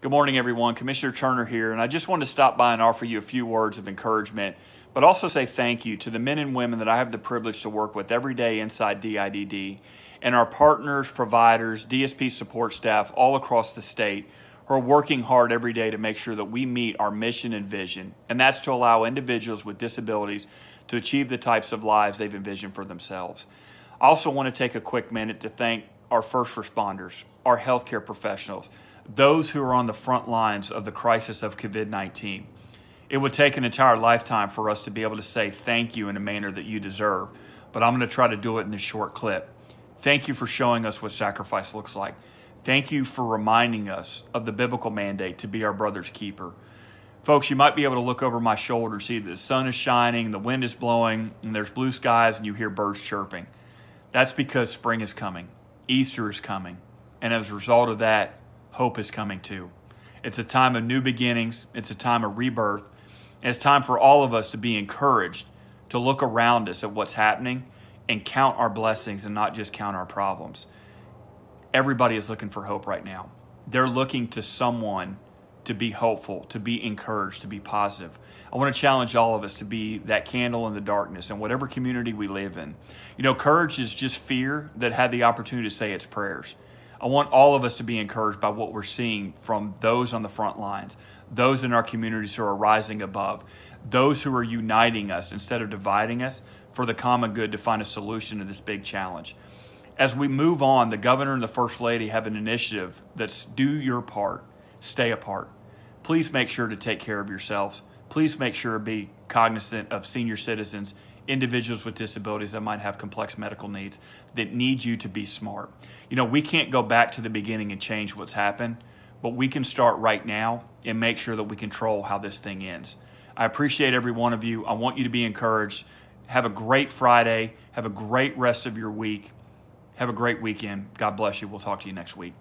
Good morning, everyone. Commissioner Turner here, and I just wanted to stop by and offer you a few words of encouragement, but also say thank you to the men and women that I have the privilege to work with every day inside DIDD and our partners, providers, DSP support staff all across the state who are working hard every day to make sure that we meet our mission and vision, and that's to allow individuals with disabilities to achieve the types of lives they've envisioned for themselves. I also want to take a quick minute to thank our first responders, our healthcare professionals those who are on the front lines of the crisis of COVID 19. It would take an entire lifetime for us to be able to say thank you in a manner that you deserve, but I'm going to try to do it in this short clip. Thank you for showing us what sacrifice looks like. Thank you for reminding us of the biblical mandate to be our brother's keeper. Folks, you might be able to look over my shoulder, see that the sun is shining, the wind is blowing, and there's blue skies, and you hear birds chirping. That's because spring is coming, Easter is coming, and as a result of that, hope is coming too. It's a time of new beginnings, it's a time of rebirth. It's time for all of us to be encouraged to look around us at what's happening and count our blessings and not just count our problems. Everybody is looking for hope right now. They're looking to someone to be hopeful, to be encouraged, to be positive. I want to challenge all of us to be that candle in the darkness in whatever community we live in. You know, courage is just fear that had the opportunity to say its prayers. I want all of us to be encouraged by what we're seeing from those on the front lines, those in our communities who are rising above, those who are uniting us instead of dividing us for the common good to find a solution to this big challenge. As we move on, the governor and the first lady have an initiative that's do your part, stay apart. Please make sure to take care of yourselves. Please make sure to be cognizant of senior citizens individuals with disabilities that might have complex medical needs that need you to be smart. You know, we can't go back to the beginning and change what's happened, but we can start right now and make sure that we control how this thing ends. I appreciate every one of you. I want you to be encouraged. Have a great Friday. Have a great rest of your week. Have a great weekend. God bless you. We'll talk to you next week.